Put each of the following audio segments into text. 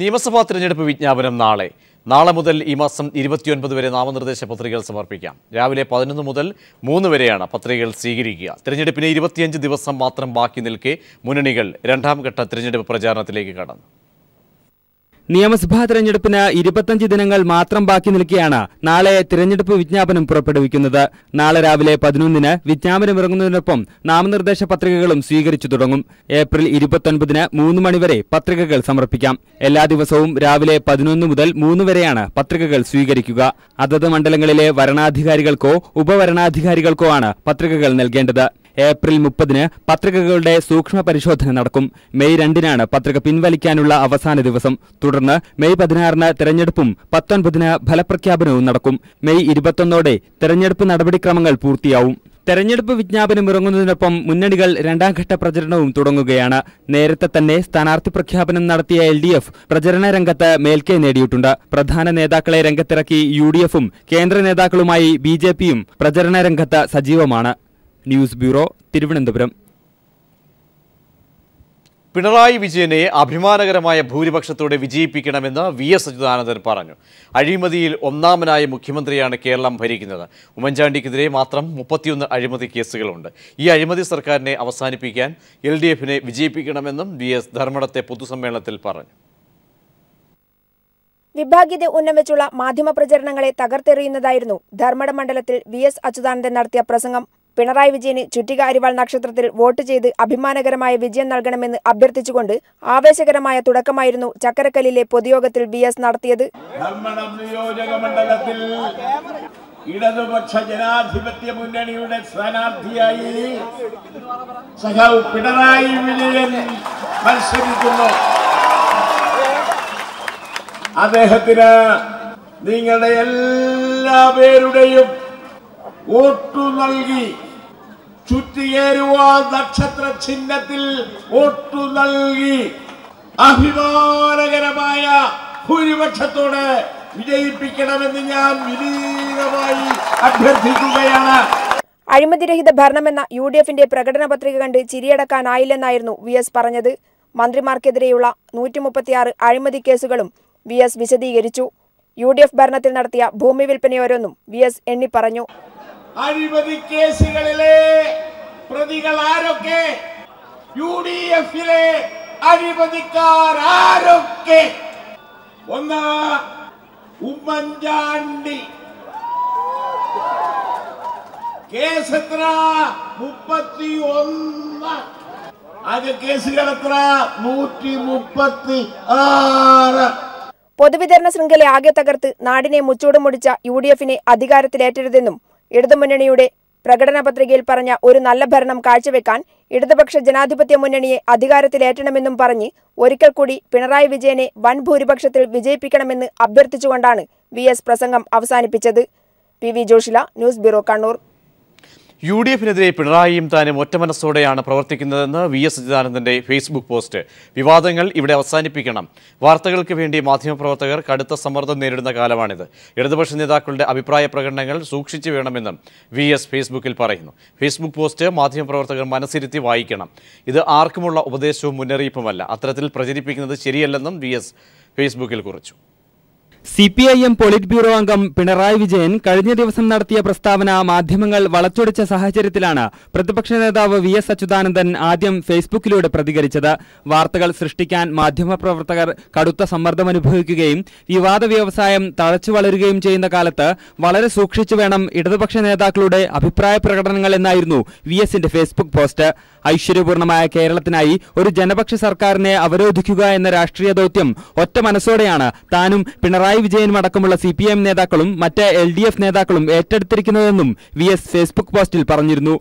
നിയമസഭാ തിരഞ്ഞെടുപ്പ് വിജ്ഞാപനം നാളെ നാളെ മുതൽ ഈ മാസം ഇരുപത്തിയൊൻപത് വരെ നാമനിർദ്ദേശ പത്രികകൾ സമർപ്പിക്കാം രാവിലെ പതിനൊന്ന് മുതൽ മൂന്ന് വരെയാണ് പത്രികകൾ സ്വീകരിക്കുക തിരഞ്ഞെടുപ്പിന് ഇരുപത്തിയഞ്ച് ദിവസം മാത്രം ബാക്കി നിൽക്കെ മുന്നണികൾ രണ്ടാം ഘട്ട തിരഞ്ഞെടുപ്പ് പ്രചാരണത്തിലേക്ക് കടന്നു നിയമസഭാ തെരഞ്ഞെടുപ്പിന് ഇരുപത്തഞ്ച് ദിനങ്ങൾ മാത്രം ബാക്കി നിൽക്കെയാണ് നാളെ തിരഞ്ഞെടുപ്പ് വിജ്ഞാപനം പുറപ്പെടുവിക്കുന്നത് നാളെ രാവിലെ പതിനൊന്നിന് വിജ്ഞാപനം ഇറങ്ങുന്നതിനൊപ്പം നാമനിർദ്ദേശ പത്രികകളും സ്വീകരിച്ചു തുടങ്ങും ഏപ്രിൽ ഇരുപത്തൊൻപതിന് മൂന്ന് മണിവരെ പത്രികകൾ സമർപ്പിക്കാം എല്ലാ ദിവസവും രാവിലെ പതിനൊന്ന് മുതൽ മൂന്ന് വരെയാണ് പത്രികകൾ സ്വീകരിക്കുക അതത് മണ്ഡലങ്ങളിലെ വരണാധികാരികൾക്കോ ഉപവരണാധികാരികൾക്കോ ആണ് പത്രികകൾ നൽകേണ്ടത് ഏപ്രിൽ മുപ്പതിന് പത്രികകളുടെ സൂക്ഷ്മ പരിശോധന നടക്കും മെയ് രണ്ടിനാണ് പത്രിക പിൻവലിക്കാനുള്ള അവസാന ദിവസം തുടർന്ന് മെയ് പതിനാറിന് തെരഞ്ഞെടുപ്പും പത്തൊൻപതിന് ഫലപ്രഖ്യാപനവും നടക്കും മെയ് ഇരുപത്തൊന്നോടെ തെരഞ്ഞെടുപ്പ് നടപടിക്രമങ്ങൾ പൂർത്തിയാവും തെരഞ്ഞെടുപ്പ് വിജ്ഞാപനം ഇറങ്ങുന്നതിനൊപ്പം മുന്നണികൾ രണ്ടാംഘട്ട പ്രചരണവും തുടങ്ങുകയാണ് നേരത്തെ തന്നെ സ്ഥാനാർത്ഥി പ്രഖ്യാപനം നടത്തിയ എൽ ഡി എഫ് പ്രചരണ രംഗത്ത് മേൽക്കൈ നേടിയിട്ടുണ്ട് പ്രധാന നേതാക്കളെ രംഗത്തിറക്കി യു ഡി എഫും കേന്ദ്ര നേതാക്കളുമായി ബി ജെ പിയും പ്രചരണ രംഗത്ത് സജീവമാണ് ന്യൂസ് ബ്യൂറോ തിരുവനന്തപുരം പിണറായി വിജയനെ അഭിമാനകരമായ ഭൂരിപക്ഷത്തോടെ വിജയിപ്പിക്കണമെന്ന് വി എസ് അച്യുതാനന്ദൻ പറഞ്ഞു അഴിമതിയിൽ ഒന്നാമനായ മുഖ്യമന്ത്രിയാണ് കേരളം ഭരിക്കുന്നത് ഉമ്മൻചാണ്ടിക്കെതിരെ മാത്രം മുപ്പത്തിയൊന്ന് അഴിമതി കേസുകളുണ്ട് ഈ അഴിമതി സർക്കാരിനെ അവസാനിപ്പിക്കാൻ എൽ ഡി എഫിനെ വിജയിപ്പിക്കണമെന്നും വി എസ് ധർമ്മടത്തെ പൊതുസമ്മേളനത്തിൽ പറഞ്ഞു വിഭാഗീയത ഉന്നമിച്ചുള്ള മാധ്യമ പ്രചരണങ്ങളെ തകർത്തെറിയുന്നതായിരുന്നു ധർമ്മട മണ്ഡലത്തിൽ വി എസ് അച്യുതാനന്ദൻ നടത്തിയ പ്രസംഗം പിണറായി വിജയന് ചുറ്റികാരിവാൾ നക്ഷത്രത്തിൽ വോട്ട് ചെയ്ത് അഭിമാനകരമായ വിജയം നൽകണമെന്ന് അഭ്യർത്ഥിച്ചുകൊണ്ട് ആവേശകരമായ തുടക്കമായിരുന്നു ചക്കരക്കല്ലിലെ പൊതുയോഗത്തിൽ ബി എസ് നടത്തിയത് ഇടതുപക്ഷ ജനാധിപത്യ മുന്നണിയുടെ സ്ഥാനാർത്ഥിയായി സഖാവ് പിണറായി വിജയൻ മത്സരിക്കുന്നു അദ്ദേഹത്തിന് നിങ്ങളുടെ എല്ലാ പേരുടെയും വോട്ടു നൽകി ചുറ്റിയേരുവാൻ നക്ഷത്ര ചിഹ്നത്തിൽ ഒട്ടു നൽകി അഭിമാനകരമായ ഭൂരിപക്ഷത്തോടെ വിജയിപ്പിക്കണമെന്ന് ഞാൻ വിനീതമായി അഭ്യർത്ഥിക്കുകയാണ് അഴിമതിരഹിത ഭരണമെന്ന യു ഡി എഫിന്റെ പ്രകടന പത്രിക കണ്ട് ചിരിയടക്കാനായില്ലെന്നായിരുന്നു വി എസ് പറഞ്ഞത് മന്ത്രിമാർക്കെതിരെയുള്ള നൂറ്റി മുപ്പത്തിയാറ് അഴിമതി കേസുകളും വി എസ് വിശദീകരിച്ചു യു ഡി എഫ് ഭരണത്തിൽ നടത്തിയ ഭൂമി വിൽപ്പനയോരോന്നും വി എസ് പറഞ്ഞു അഴിമതി കേസുകളിലെ പ്രതികൾ ആരൊക്കെ യു ഡി എഫിലെ അഴിമതിക്കാർ ആരൊക്കെ ഒന്ന് ഉമ്മൻചാണ്ടി കേസ് എത്ര മുപ്പത്തി ഒന്ന് അത് കേസുകൾ എത്ര നൂറ്റി മുപ്പത്തി ആറ് പൊതുവിതരണ ശൃംഖല ആകെ തകർത്ത് നാടിനെ മുച്ചൂടുമുടിച്ച യു ഡി എഫിനെ അധികാരത്തിലേറ്റരുതെന്നും ഇടതുമുന്നണിയുടെ പ്രകടന പത്രികയിൽ പറഞ്ഞ ഒരു നല്ല ഭരണം കാഴ്ചവെക്കാൻ ഇടതുപക്ഷ ജനാധിപത്യ മുന്നണിയെ അധികാരത്തിലേറ്റണമെന്നും പറഞ്ഞ് ഒരിക്കൽ കൂടി പിണറായി വിജയനെ വൻ ഭൂരിപക്ഷത്തിൽ വിജയിപ്പിക്കണമെന്ന് അഭ്യർത്ഥിച്ചുകൊണ്ടാണ് വി പ്രസംഗം അവസാനിപ്പിച്ചത് P V Joshila news bureau Kannur U D എഫിനെതിരെ പിണറായിയും താനും ഒറ്റമനസ്സോടെയാണ് പ്രവർത്തിക്കുന്നതെന്ന് വി എസ് സച്ചിദാനന്ദന്റെ ഫേസ്ബുക്ക് പോസ്റ്റ് വിവാദങ്ങൾ ഇവിടെ അവസാനിപ്പിക്കണം വാർത്തകൾക്ക് വേണ്ടി മാധ്യമപ്രവർത്തകർ കടുത്ത സമ്മർദ്ദം നേരിടുന്ന കാലമാണിത് ഇടതുപക്ഷ നേതാക്കളുടെ അഭിപ്രായ പ്രകടനങ്ങൾ സൂക്ഷിച്ചു വേണമെന്നും വി എസ് ഫേസ്ബുക്കിൽ പറയുന്നു ഫേസ്ബുക്ക് പോസ്റ്റ് മാധ്യമപ്രവർത്തകർ മനസ്സിരുത്തി വായിക്കണം ഇത് ആർക്കുമുള്ള ഉപദേശവും മുന്നറിയിപ്പുമല്ല അത്തരത്തിൽ പ്രചരിപ്പിക്കുന്നത് ശരിയല്ലെന്നും വി എസ് ഫേസ്ബുക്കിൽ കുറിച്ചു C P I M politburo അംഗം പിണറായി വിജയൻ കഴിഞ്ഞ ദിവസം നടത്തിയ പ്രസ്താവന മാധ്യമങ്ങൾ വളച്ചൊടിച്ച സാഹചര്യത്തിലാണ് പ്രതിപക്ഷ നേതാവ് വി എസ് അച്യുതാനന്ദൻ ആദ്യം ഫേസ്ബുക്കിലൂടെ പ്രതികരിച്ചത് വാർത്തകൾ സൃഷ്ടിക്കാൻ മാധ്യമപ്രവർത്തകർ കടുത്ത സമ്മർദ്ദമനുഭവിക്കുകയും വിവാദ വ്യവസായം തഴച്ചു വളരുകയും ചെയ്യുന്ന കാലത്ത് വളരെ സൂക്ഷിച്ചു വേണം ഇടതുപക്ഷ നേതാക്കളുടെ അഭിപ്രായ പ്രകടനങ്ങൾ എന്നായിരുന്നു വി എസിന്റെ ഫേസ്ബുക്ക് പോസ്റ്റ് ഐശ്വര്യപൂർണമായ കേരളത്തിനായി ഒരു ജനപക്ഷ സർക്കാരിനെ അവരോധിക്കുക എന്ന രാഷ്ട്രീയ ദൗത്യം ഒറ്റ മനസ്സോടെയാണ് താനും പിണറായി വിജയനും അടക്കമുള്ള സി നേതാക്കളും മറ്റ് എൽ നേതാക്കളും ഏറ്റെടുത്തിരിക്കുന്നതെന്നും വി ഫേസ്ബുക്ക് പോസ്റ്റിൽ പറഞ്ഞിരുന്നു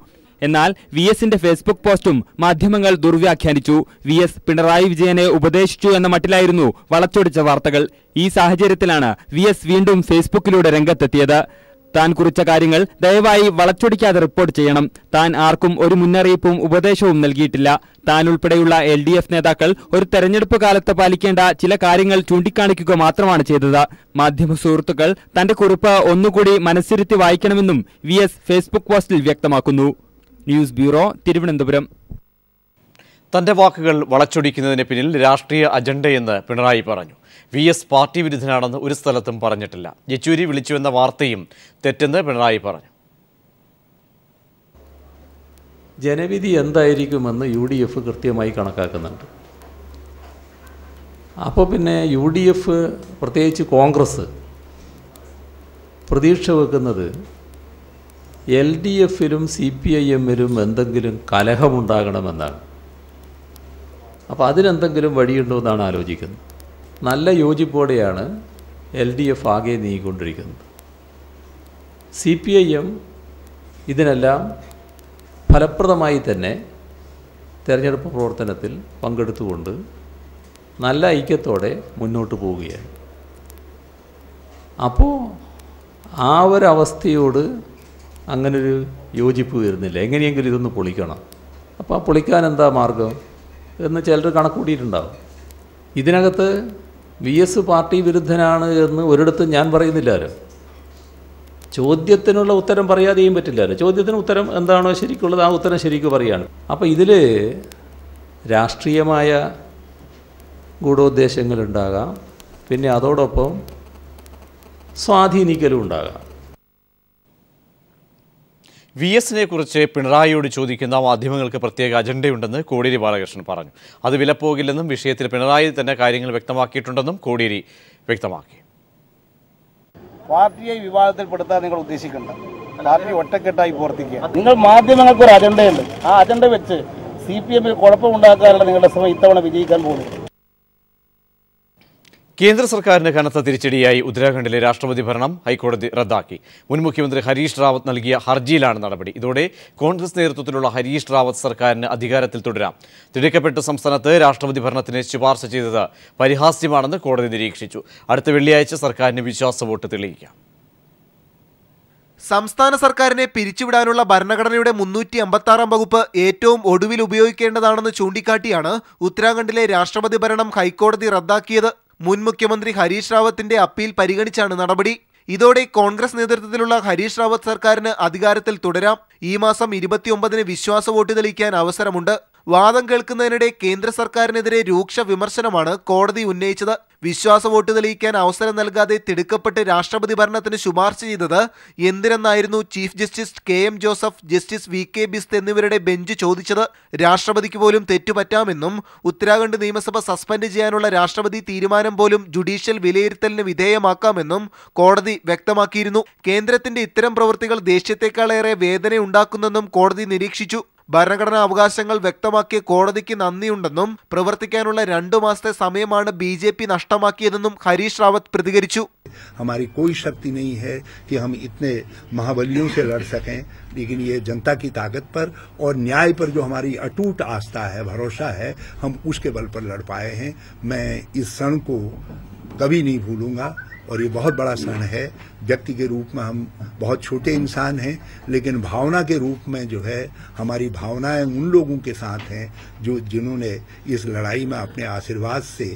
എന്നാൽ വി എസിന്റെ ഫേസ്ബുക്ക് പോസ്റ്റും മാധ്യമങ്ങൾ ദുർവ്യാഖ്യാനിച്ചു വി എസ് പിണറായി വിജയനെ ഉപദേശിച്ചു എന്ന മട്ടിലായിരുന്നു വളച്ചൊടിച്ച വാർത്തകൾ ഈ സാഹചര്യത്തിലാണ് വി വീണ്ടും ഫേസ്ബുക്കിലൂടെ രംഗത്തെത്തിയത് താൻ കുറിച്ച കാര്യങ്ങൾ ദയവായി വളച്ചൊടിക്കാതെ റിപ്പോർട്ട് ചെയ്യണം താൻ ആർക്കും ഒരു മുന്നറിയിപ്പും ഉപദേശവും നൽകിയിട്ടില്ല താൻ ഉൾപ്പെടെയുള്ള എൽ ഡി എഫ് നേതാക്കൾ ഒരു തെരഞ്ഞെടുപ്പ് കാലത്ത് പാലിക്കേണ്ട ചില കാര്യങ്ങൾ ചൂണ്ടിക്കാണിക്കുക മാത്രമാണ് ചെയ്തത് മാധ്യമ സുഹൃത്തുക്കൾ തന്റെ കുറിപ്പ് ഒന്നുകൂടി മനസ്സിരുത്തി വായിക്കണമെന്നും വി എസ് ഫേസ്ബുക്ക് പോസ്റ്റിൽ വ്യക്തമാക്കുന്നു ന്യൂസ് ബ്യൂറോ തിരുവനന്തപുരം തന്റെ വാക്കുകൾ വളച്ചൊടിക്കുന്നതിന് പിന്നിൽ രാഷ്ട്രീയ അജണ്ടയെന്ന് പിണറായി പറഞ്ഞു വി എസ് പാർട്ടി വിരുദ്ധനാണെന്ന് ഒരു സ്ഥലത്തും പറഞ്ഞിട്ടില്ല യെച്ചൂരി വിളിച്ചുവെന്ന വാർത്തയും തെറ്റെന്ന് പിണറായി പറഞ്ഞു ജനവിധി എന്തായിരിക്കുമെന്ന് യു ഡി എഫ് കൃത്യമായി കണക്കാക്കുന്നുണ്ട് അപ്പോൾ പിന്നെ യു ഡി എഫ് പ്രത്യേകിച്ച് കോൺഗ്രസ് പ്രതീക്ഷ വെക്കുന്നത് എൽ ഡി എഫിലും സി പി ഐ എമ്മിലും എന്തെങ്കിലും കലഹമുണ്ടാകണമെന്നാണ് അപ്പോൾ അതിനെന്തെങ്കിലും വഴിയുണ്ടോ എന്നാണ് ആലോചിക്കുന്നത് നല്ല യോജിപ്പോടെയാണ് എൽ ഡി എഫ് ആകെ നീങ്ങിക്കൊണ്ടിരിക്കുന്നത് സി പി ഐ എം ഇതിനെല്ലാം ഫലപ്രദമായി തന്നെ തിരഞ്ഞെടുപ്പ് പ്രവർത്തനത്തിൽ പങ്കെടുത്തുകൊണ്ട് നല്ല ഐക്യത്തോടെ മുന്നോട്ട് പോവുകയാണ് അപ്പോൾ ആ ഒരവസ്ഥയോട് അങ്ങനൊരു യോജിപ്പ് വരുന്നില്ല എങ്ങനെയെങ്കിലും ഇതൊന്ന് പൊളിക്കണം അപ്പോൾ ആ പൊളിക്കാൻ എന്താ മാർഗം എന്ന് ചിലർ കണക്കൂട്ടിയിട്ടുണ്ടാവും ഇതിനകത്ത് വി എസ് പാർട്ടി വിരുദ്ധനാണ് എന്ന് ഒരിടത്തും ഞാൻ പറയുന്നില്ലല്ലോ ചോദ്യത്തിനുള്ള ഉത്തരം പറയാതെയും പറ്റില്ലല്ലോ ചോദ്യത്തിന് ഉത്തരം എന്താണോ ശരിക്കുള്ളത് ആ ഉത്തരം ശരിക്കും പറയുകയാണ് അപ്പോൾ ഇതിൽ രാഷ്ട്രീയമായ ഗൂഢോദ്ദേശങ്ങളുണ്ടാകാം പിന്നെ അതോടൊപ്പം സ്വാധീനിക്കലും ഉണ്ടാകാം വി എസിനെ കുറിച്ച് പിണറായിയോട് ചോദിക്കുന്ന മാധ്യമങ്ങൾക്ക് പ്രത്യേക അജണ്ടയുണ്ടെന്ന് കോടിയേരി ബാലകൃഷ്ണൻ പറഞ്ഞു അത് വിലപ്പോകില്ലെന്നും വിഷയത്തിൽ പിണറായി തന്നെ കാര്യങ്ങൾ വ്യക്തമാക്കിയിട്ടുണ്ടെന്നും കോടിയേരി വ്യക്തമാക്കി പാർട്ടിയെ വിവാദത്തിൽപ്പെടുത്താൻ നിങ്ങൾ ഉദ്ദേശിക്കുന്നത് പാർട്ടി ഒറ്റക്കെട്ടായി പ്രവർത്തിക്കുക നിങ്ങൾ മാധ്യമങ്ങൾക്ക് ഒരു അജണ്ടയുണ്ട് ആ അജണ്ട വെച്ച് സി പി എമ്മിൽ കുഴപ്പമുണ്ടാക്കാനുള്ള നിങ്ങളുടെ ശ്രമം ഇത്തവണ വിജയിക്കാൻ പോകുന്നു കേന്ദ്ര സർക്കാരിന് കനത്ത തിരിച്ചടിയായി ഉത്തരാഖണ്ഡിലെ രാഷ്ട്രപതി ഭരണം ഹൈക്കോടതി റദ്ദാക്കി മുൻ മുഖ്യമന്ത്രി ഹരീഷ് റാവത്ത് നൽകിയ ഹർജിയിലാണ് നടപടി ഇതോടെ കോൺഗ്രസ് നേതൃത്വത്തിലുള്ള ഹരീഷ് റാവത്ത് സർക്കാരിന് അധികാരത്തിൽ തുടരാം തിടുക്കപ്പെട്ട സംസ്ഥാനത്ത് രാഷ്ട്രപതി ഭരണത്തിന് ശുപാർശ ചെയ്തത് പരിഹാസ്യമാണെന്ന് കോടതി നിരീക്ഷിച്ചു അടുത്ത വെള്ളിയാഴ്ച സർക്കാരിന് വിശ്വാസ വോട്ട് തെളിയിക്കാം സംസ്ഥാന സർക്കാരിനെ പിരിച്ചുവിടാനുള്ള ഭരണഘടനയുടെ മുന്നൂറ്റി അമ്പത്താറാം വകുപ്പ് ഏറ്റവും ഒടുവിൽ ഉപയോഗിക്കേണ്ടതാണെന്ന് ചൂണ്ടിക്കാട്ടിയാണ് ഉത്തരാഖണ്ഡിലെ രാഷ്ട്രപതി ഭരണം ഹൈക്കോടതി റദ്ദാക്കിയത് മുൻ മുഖ്യമന്ത്രി ഹരീഷ് റാവത്തിന്റെ അപ്പീൽ പരിഗണിച്ചാണ് നടപടി ഇതോടെ കോൺഗ്രസ് നേതൃത്വത്തിലുള്ള ഹരീഷ് റാവത്ത് സർക്കാരിന് അധികാരത്തിൽ തുടരാം ഈ മാസം ഇരുപത്തിയൊമ്പതിന് വിശ്വാസ വോട്ട് തെളിയിക്കാൻ അവസരമുണ്ട് വാദം കേൾക്കുന്നതിനിടെ കേന്ദ്ര സർക്കാരിനെതിരെ രൂക്ഷ വിമർശനമാണ് കോടതി ഉന്നയിച്ചത് വിശ്വാസ വോട്ട് തെളിയിക്കാൻ അവസരം നൽകാതെ തിടുക്കപ്പെട്ട് രാഷ്ട്രപതി ഭരണത്തിന് ശുപാർശ ചെയ്തത് എന്തിനെന്നായിരുന്നു chief justice K M Joseph justice V K Bisht എന്നിവരുടെ ബെഞ്ച് ചോദിച്ചത് രാഷ്ട്രപതിക്ക് പോലും തെറ്റുപറ്റാമെന്നും ഉത്തരാഖണ്ഡ് നിയമസഭ സസ്പെൻഡ് ചെയ്യാനുള്ള രാഷ്ട്രപതി തീരുമാനം പോലും ജുഡീഷ്യൽ വിലയിരുത്തലിന് വിധേയമാക്കാമെന്നും കോടതി വ്യക്തമാക്കിയിരുന്നു കേന്ദ്രത്തിന്റെ ഇത്തരം പ്രവൃത്തികൾ ദേഷ്യത്തെക്കാളേറെ വേദനയുണ്ടാക്കുന്നെന്നും കോടതി നിരീക്ഷിച്ചു वर्णकरण अवघाशंगल व्यक्तമാക്കി કોળદિકી નન્ની ഉണ്ടെന്നും પ્રવર્તിക്കാൻ ഉള്ള 2 માસത്തെ સમયમાના બીજેપી નષ્ટમાકીયેદെന്നും હરીશ રાવત પ્રતિગരിച്ചു અમારી કોઈ શક્તિ નહી હૈ કે હમ ઇતને મહાવલિયો સે લડ સકે બિગલીય જનતા કી તાકત પર ઓર ન્યાય પર જો હમારી અટૂટ આસ્થા હે ભરોસા હે હમ ઉસકે બલ પર લડ પાએ હે મે ઇસ સંગ કો કભી નહી ભૂલુંગા और ये बहुत बड़ा क्षण है व्यक्ति के रूप में हम बहुत छोटे इंसान हैं लेकिन भावना के रूप में जो है हमारी भावनाएं उन लोगों के साथ हैं जो जिन्होंने इस लड़ाई में अपने आशीर्वाद से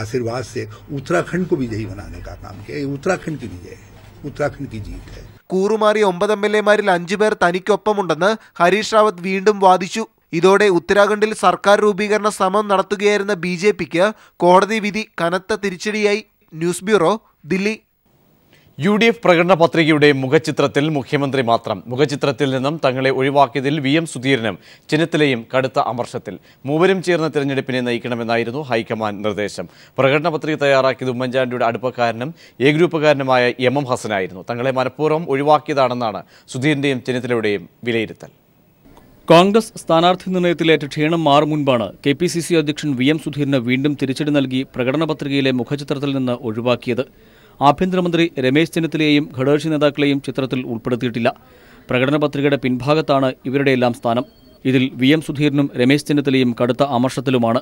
आशीर्वाद से उत्तराखंड को विजयी बनाने का काम किया उत्तराखंड की विजय है उत्तराखंड की जीत है കൂറുമാറിയ ഒമ്പത് എം എൽ എമാരിൽ അഞ്ചുപേർ തനിക്കൊപ്പമുണ്ടെന്ന് ഹരീഷ് റാവത്ത് വീണ്ടും വാദിച്ചു ഇതോടെ ഉത്തരാഖണ്ഡിൽ സർക്കാർ രൂപീകരണ ശ്രമം നടത്തുകയായിരുന്ന ബി കോടതി വിധി കനത്ത തിരിച്ചടിയായി news bureau Delhi U D F പ്രകടന പത്രികയുടെ മുഖചിത്രത്തിൽ മുഖ്യമന്ത്രി മാത്രം മുഖചിത്രത്തിൽ നിന്നും തങ്ങളെ ഒഴിവാക്കിയതിൽ വി എം സുധീരനും ചിഹ്നത്തിലെയും കടുത്ത അമർഷത്തിൽ മൂവരും ചേർന്ന തിരഞ്ഞെടുപ്പിനെ നയിക്കണമെന്നായിരുന്നു ഹൈക്കമാൻഡ് നിർദ്ദേശം പ്രകടന പത്രിക തയ്യാറാക്കിയത് ഉമ്മൻചാണ്ടിയുടെ അടുപ്പക്കാരനും എ ഗ്രൂപ്പുകാരനുമായ എം എം ഹസനായിരുന്നു തങ്ങളെ മനഃപൂർവ്വം ഒഴിവാക്കിയതാണെന്നാണ് സുധീരൻ്റെയും ചിഹ്നത്തിലൂടെയും വിലയിരുത്തൽ കോൺഗ്രസ് സ്ഥാനാർത്ഥി നിർണയത്തിലേറ്റ ക്ഷീണം മാറു മുൻപാണ് കെ പി സി സി അധ്യക്ഷൻ വി എം സുധീറിന് വീണ്ടും തിരിച്ചടി നൽകി പ്രകടന പത്രികയിലെ മുഖചിത്രത്തിൽ നിന്ന് ഒഴിവാക്കിയത് ആഭ്യന്തരമന്ത്രി രമേശ് ചെന്നിത്തലയെയും ഘടകക്ഷി നേതാക്കളെയും ചിത്രത്തിൽ ഉൾപ്പെടുത്തിയിട്ടില്ല പ്രകടന പത്രികയുടെ പിൻഭാഗത്താണ് ഇവരുടെയെല്ലാം സ്ഥാനം ഇതിൽ വി എം സുധീരനും രമേശ് ചെന്നിത്തലയും കടുത്ത അമർഷത്തിലുമാണ്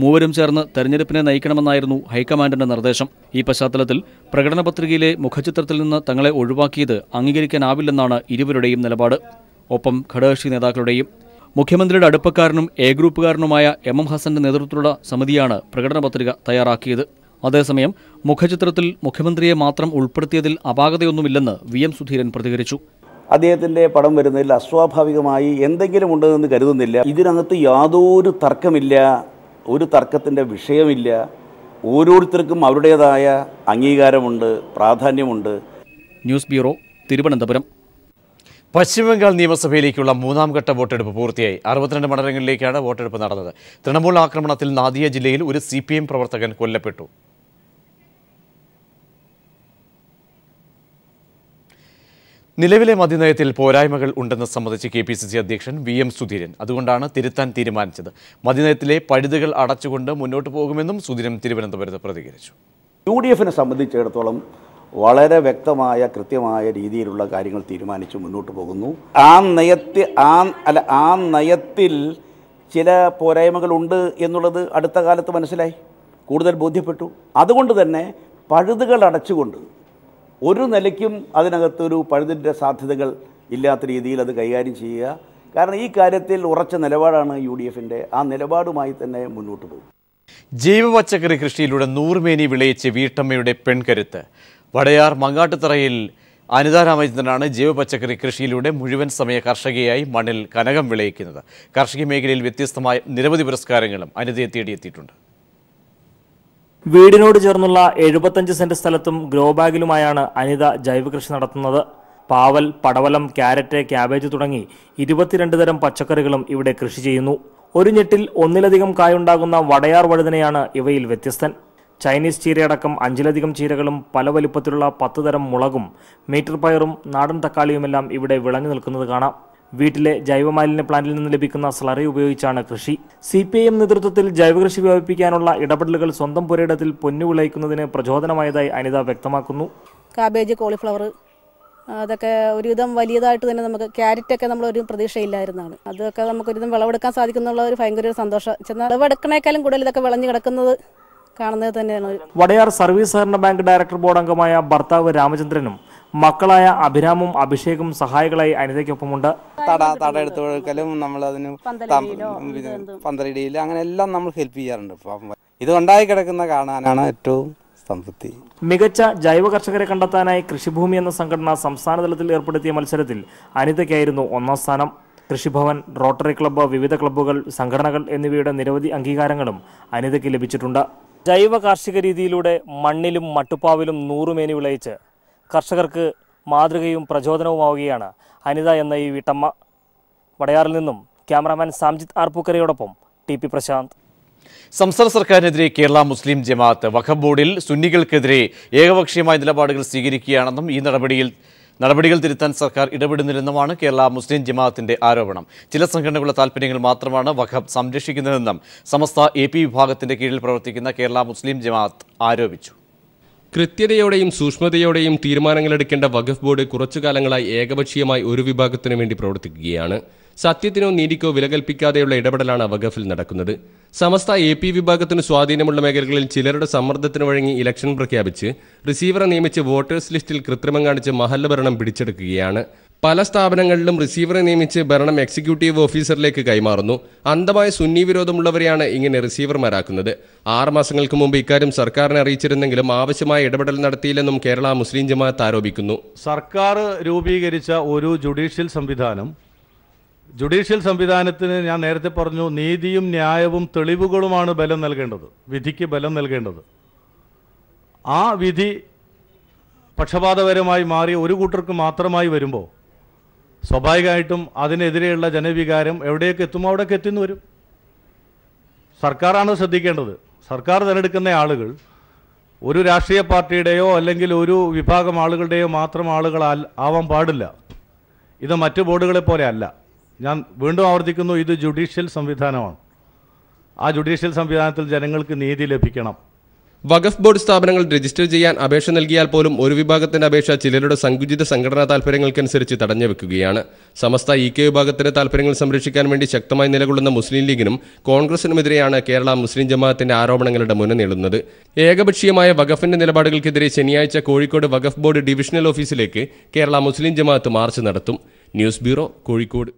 മൂവരും ചേർന്ന് തെരഞ്ഞെടുപ്പിനെ നയിക്കണമെന്നായിരുന്നു ഹൈക്കമാൻഡിന്റെ നിർദ്ദേശം ഈ പശ്ചാത്തലത്തിൽ പ്രകടന പത്രികയിലെ മുഖചിത്രത്തിൽ നിന്ന് തങ്ങളെ ഒഴിവാക്കിയത് അംഗീകരിക്കാനാവില്ലെന്നാണ് ഇരുവരുടെയും നിലപാട് ഒപ്പം ഘടകക്ഷി നേതാക്കളുടെയും മുഖ്യമന്ത്രിയുടെ അടുപ്പക്കാരനും എ ഗ്രൂപ്പുകാരനുമായ എം എം ഹസന്റെ നേതൃത്വത്തിലുള്ള സമിതിയാണ് പ്രകടന പത്രിക തയ്യാറാക്കിയത് അതേസമയം മുഖചിത്രത്തിൽ മുഖ്യമന്ത്രിയെ മാത്രം ഉൾപ്പെടുത്തിയതിൽ അപാകതയൊന്നുമില്ലെന്ന് വി എം സുധീരൻ പ്രതികരിച്ചു അദ്ദേഹത്തിൻ്റെ പടം വരുന്നതിൽ അസ്വാഭാവികമായി എന്തെങ്കിലും ഉണ്ടെന്ന് കരുതുന്നില്ല ഇതിനകത്ത് യാതൊരു തർക്കമില്ല ഒരു തർക്കത്തിൻ്റെ വിഷയമില്ല ഓരോരുത്തർക്കും അവരുടേതായ അംഗീകാരമുണ്ട് പ്രാധാന്യമുണ്ട് ന്യൂസ് ബ്യൂറോ തിരുവനന്തപുരം പശ്ചിമബംഗാൾ നിയമസഭയിലേക്കുള്ള മൂന്നാം ഘട്ട വോട്ടെടുപ്പ് പൂർത്തിയായി അറുപത്തിരണ്ട് മണ്ഡലങ്ങളിലേക്കാണ് വോട്ടെടുപ്പ് നടന്നത് തൃണമൂൽ ആക്രമണത്തിൽ നാദിയ ജില്ലയിൽ ഒരു സി പ്രവർത്തകൻ കൊല്ലപ്പെട്ടു നിലവിലെ മദ്യനയത്തിൽ പോരായ്മകൾ ഉണ്ടെന്ന് സംബന്ധിച്ച് കെ പി സി സി അധ്യക്ഷൻ വി എം സുധീരൻ അതുകൊണ്ടാണ് തിരുത്താൻ തീരുമാനിച്ചത് മദ്യനയത്തിലെ പഴുതുകൾ അടച്ചുകൊണ്ട് മുന്നോട്ട് പോകുമെന്നും സുധീരൻ തിരുവനന്തപുരത്ത് പ്രതികരിച്ചു യു ഡി എഫിനെ സംബന്ധിച്ചിടത്തോളം വളരെ വ്യക്തമായ കൃത്യമായ രീതിയിലുള്ള കാര്യങ്ങൾ തീരുമാനിച്ച് മുന്നോട്ട് പോകുന്നു ആ നയത്തെ ആ അല്ല ആ നയത്തിൽ ചില പോരായ്മകളുണ്ട് എന്നുള്ളത് അടുത്ത കാലത്ത് മനസ്സിലായി കൂടുതൽ ബോധ്യപ്പെട്ടു അതുകൊണ്ട് തന്നെ പഴുതുകൾ അടച്ചുകൊണ്ട് ഒരു നിലയ്ക്കും അതിനകത്തൊരു പഴുതിൻ്റെ സാധ്യതകൾ ഇല്ലാത്ത രീതിയിൽ അത് കൈകാര്യം ചെയ്യുക കാരണം ഈ കാര്യത്തിൽ ഉറച്ച നിലപാടാണ് യു ഡി എഫിൻ്റെ ആ നിലപാടുമായി തന്നെ മുന്നോട്ട് പോകും ജൈവപച്ചക്കറി കൃഷിയിലൂടെ നൂറുമേനി വിളയിച്ച് വീട്ടമ്മയുടെ പെൺകരുത്ത് വടയാർ മങ്ങാട്ടുതറയിൽ അനിതാ രാമചന്ദ്രനാണ് ജൈവപച്ചക്കറി കൃഷിയിലൂടെ മുഴുവൻ സമയ കർഷകയായി മണ്ണിൽ കനകം വിളയിക്കുന്നത് കാർഷിക മേഖലയിൽ വ്യത്യസ്തമായ നിരവധി പുരസ്കാരങ്ങളും അനിതയെ തേടിയെത്തിയിട്ടുണ്ട് വീടിനോട് ചേർന്നുള്ള എഴുപത്തഞ്ച് സെന്റ് സ്ഥലത്തും ഗ്രോ ബാഗിലുമായാണ് അനിത ജൈവകൃഷി നടത്തുന്നത് പാവൽ പടവലം ക്യാരറ്റ് ക്യാബേജ് തുടങ്ങി ഇരുപത്തിരണ്ട് തരം പച്ചക്കറികളും ഇവിടെ കൃഷി ചെയ്യുന്നു ഒരു ഞെട്ടിൽ ഒന്നിലധികം കായുണ്ടാകുന്ന വടയാർ വഴുതനയാണ് ഇവയിൽ വ്യത്യസ്തൻ ചൈനീസ് ചീരയടക്കം അഞ്ചിലധികം ചീരകളും പല വലിപ്പത്തിലുള്ള പത്ത് തരം മുളകും മീറ്റർ പയറും നാടൻ തക്കാളിയുമെല്ലാം ഇവിടെ വിളഞ്ഞു നിൽക്കുന്നത് കാണാം വീട്ടിലെ ജൈവമാലിന്യ പ്ലാന്റിൽ നിന്ന് ലഭിക്കുന്ന സ്ലറി ഉപയോഗിച്ചാണ് കൃഷി സി പി ഐ എം നേതൃത്വത്തിൽ ജൈവകൃഷി വ്യാപിപ്പിക്കാനുള്ള ഇടപെടലുകൾ സ്വന്തം പുരയിടത്തിൽ പൊന്നു പ്രചോദനമായതായി അനിത വ്യക്തമാക്കുന്നു കാബേജ് കോളിഫ്ലവർ അതൊക്കെ ഒരുവിധം വലിയതായിട്ട് തന്നെ നമുക്ക് ക്യാരറ്റൊക്കെ ഒരു പ്രതീക്ഷയില്ലായിരുന്നാണ് അതൊക്കെ നമുക്ക് ഒരുവിധം വിളവെടുക്കാൻ സാധിക്കുന്നുള്ള ഒരു ഭയങ്കര ഒരു സന്തോഷം ചെന്നാൽ വിളവെടുക്കണേക്കാളും കൂടുതൽ ഇതൊക്കെ വിളഞ്ഞു കിടക്കുന്നത് കാണുന്നത് തന്നെയാണ് വടയാർ സർവീസ് സഹകരണ ബാങ്ക് ഡയറക്ടർ ബോർഡ് അംഗമായ ഭർത്താവ് രാമചന്ദ്രനും മക്കളായ അഭിരാമും അഭിഷേകും സഹായികളായി അനിതയ്ക്കൊപ്പമുണ്ട് തട തട എടുത്തു നമ്മൾ അതിന് പന്തലിടയിൽ അങ്ങനെ എല്ലാം നമ്മൾ ഹെൽപ്പ് ചെയ്യാറുണ്ട് ഇത് ഉണ്ടായി കിടക്കുന്ന കാണാനാണ് ഏറ്റവും സംതൃപ്തി മികച്ച ജൈവ കർഷകരെ കണ്ടെത്താനായി കൃഷിഭൂമി എന്ന സംഘടന സംസ്ഥാന തലത്തിൽ ഏർപ്പെടുത്തിയ മത്സരത്തിൽ അനിതയ്ക്കായിരുന്നു ഒന്നാം സ്ഥാനം കൃഷിഭവൻ റോട്ടറി ക്ലബ്ബ് വിവിധ ക്ലബ്ബുകൾ സംഘടനകൾ എന്നിവയുടെ നിരവധി അംഗീകാരങ്ങളും അനിതയ്ക്ക് ലഭിച്ചിട്ടുണ്ട് ജൈവ കാർഷിക രീതിയിലൂടെ മണ്ണിലും മട്ടുപ്പാവിലും നൂറുമേനി വിളയിച്ച് കർഷകർക്ക് മാതൃകയും പ്രചോദനവുമാവുകയാണ് അനിത എന്ന ഈ വീട്ടമ്മ വടയാറിൽ നിന്നും ക്യാമറാമാൻ സാംജിത് ആർപ്പൂക്കരയോടൊപ്പം ടി പി പ്രശാന്ത് സംസ്ഥാന സർക്കാരിനെതിരെ കേരള മുസ്ലിം ജമാഅത്ത് വഖഫ് ബോർഡിൽ സുന്നികൾക്കെതിരെ ഏകപക്ഷീയമായ നിലപാടുകൾ സ്വീകരിക്കുകയാണെന്നും ഈ നടപടിയിൽ നടപടികൾ തിരുത്താൻ സർക്കാർ ഇടപെടുന്നില്ലെന്നുമാണ് കേരള മുസ്ലിം ജമാഅത്തിന്റെ ആരോപണം ചില സംഘടനകളുടെ താൽപ്പര്യങ്ങൾ മാത്രമാണ് വഖഫ് സംരക്ഷിക്കുന്നതെന്നും സമസ്ത എ വിഭാഗത്തിന്റെ കീഴിൽ പ്രവർത്തിക്കുന്ന കേരള മുസ്ലിം ജമാഅത്ത് ആരോപിച്ചു കൃത്യതയോടെയും സൂക്ഷ്മതയോടെയും തീരുമാനങ്ങളെടുക്കേണ്ട വഖഫ് ബോർഡ് കുറച്ചു കാലങ്ങളായി ഏകപക്ഷീയമായി ഒരു വിഭാഗത്തിനു വേണ്ടി പ്രവർത്തിക്കുകയാണ് സത്യത്തിനോ നീതിക്കോ വിലകൽപ്പിക്കാതെയുള്ള ഇടപെടലാണ് വഖഫിൽ നടക്കുന്നത് സമസ്ത എ പി വിഭാഗത്തിന് സ്വാധീനമുള്ള മേഖലകളിൽ ചിലരുടെ സമ്മർദ്ദത്തിന് വഴങ്ങി ഇലക്ഷൻ പ്രഖ്യാപിച്ച് റിസീവറെ നിയമിച്ച് വോട്ടേഴ്സ് ലിസ്റ്റിൽ കൃത്രിമം കാണിച്ച് മഹല്ലഭരണം പിടിച്ചെടുക്കുകയാണ് പല സ്ഥാപനങ്ങളിലും റിസീവറെ നിയമിച്ച് ഭരണം എക്സിക്യൂട്ടീവ് ഓഫീസറിലേക്ക് കൈമാറുന്നു അന്ധമായ സുന്നി വിരോധമുള്ളവരെയാണ് ഇങ്ങനെ റിസീവർമാരാക്കുന്നത് ആറ് മാസങ്ങൾക്ക് മുമ്പ് ഇക്കാര്യം സർക്കാരിനെ അറിയിച്ചിരുന്നെങ്കിലും ആവശ്യമായ ഇടപെടൽ നടത്തിയില്ലെന്നും കേരള മുസ്ലിം ജമാഅത്ത് ആരോപിക്കുന്നു സർക്കാർ രൂപീകരിച്ച ഒരു ജുഡീഷ്യൽ സംവിധാനം ജുഡീഷ്യൽ സംവിധാനത്തിന് ഞാൻ നേരത്തെ പറഞ്ഞു നീതിയും ന്യായവും തെളിവുകളുമാണ് ബലം നൽകേണ്ടത് വിധിക്ക് ബലം നൽകേണ്ടത് ആ വിധി പക്ഷപാതപരമായി മാറിയ ഒരു കൂട്ടർക്ക് മാത്രമായി വരുമ്പോൾ സ്വാഭാവികമായിട്ടും അതിനെതിരെയുള്ള ജനവികാരം എവിടെയൊക്കെ എത്തുമോ അവിടെയൊക്കെ എത്തിന്ന് വരും സർക്കാരാണ് ശ്രദ്ധിക്കേണ്ടത് സർക്കാർ തിരഞ്ഞെടുക്കുന്ന ആളുകൾ ഒരു രാഷ്ട്രീയ പാർട്ടിയുടെയോ അല്ലെങ്കിൽ ഒരു വിഭാഗം ആളുകളുടെയോ മാത്രം ആളുകൾ ആവാൻ പാടില്ല ഇത് മറ്റ് ബോർഡുകളെ പോലെ അല്ല ഞാൻ വീണ്ടും ആവർത്തിക്കുന്നു ഇത് ജുഡീഷ്യൽ സംവിധാനമാണ് ആ ജുഡീഷ്യൽ സംവിധാനത്തിൽ ജനങ്ങൾക്ക് നീതി ലഭിക്കണം വഖഫ് ബോർഡ് സ്ഥാപനങ്ങൾ രജിസ്റ്റർ ചെയ്യാൻ അപേക്ഷ നൽകിയാൽ പോലും ഒരു വിഭാഗത്തിന്റെ അപേക്ഷ ചിലരുടെ സങ്കുചിത സംഘടനാ താൽപര്യങ്ങൾക്കനുസരിച്ച് തടഞ്ഞു വെക്കുകയാണ് സമസ്ത ഇ കെ വിഭാഗത്തിന്റെ താൽപര്യങ്ങൾ സംരക്ഷിക്കാൻ വേണ്ടി ശക്തമായി നിലകൊള്ളുന്ന മുസ്ലിം ലീഗിനും കോൺഗ്രസിനുമെതിരെയാണ് കേരള മുസ്ലിം ജമാഅത്തിന്റെ ആരോപണങ്ങളുടെ മുന ഏകപക്ഷീയമായ വഖഫിന്റെ നിലപാടുകൾക്കെതിരെ ശനിയാഴ്ച കോഴിക്കോട് വഖഫ് ബോർഡ് ഡിവിഷണൽ ഓഫീസിലേക്ക് കേരള മുസ്ലിം ജമാഅത്ത് മാർച്ച് നടത്തും ന്യൂസ് ബ്യൂറോ കോഴിക്കോട്